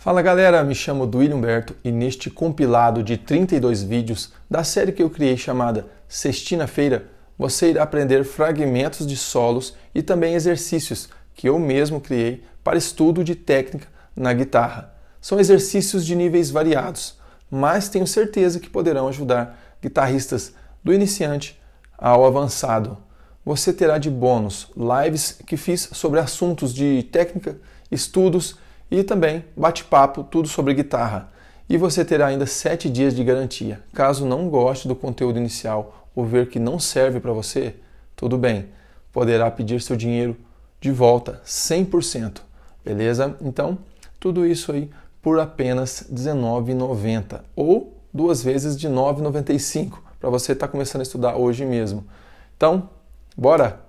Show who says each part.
Speaker 1: Fala galera, me chamo Duílio Humberto e neste compilado de 32 vídeos da série que eu criei chamada Sextina-feira, você irá aprender fragmentos de solos e também exercícios que eu mesmo criei para estudo de técnica na guitarra. São exercícios de níveis variados, mas tenho certeza que poderão ajudar guitarristas do iniciante ao avançado. Você terá de bônus lives que fiz sobre assuntos de técnica, estudos e também bate-papo tudo sobre guitarra. E você terá ainda 7 dias de garantia. Caso não goste do conteúdo inicial ou ver que não serve para você, tudo bem, poderá pedir seu dinheiro de volta 100%. Beleza? Então, tudo isso aí por apenas R$19,90 ou duas vezes de R$9,95 para você estar tá começando a estudar hoje mesmo. Então, bora!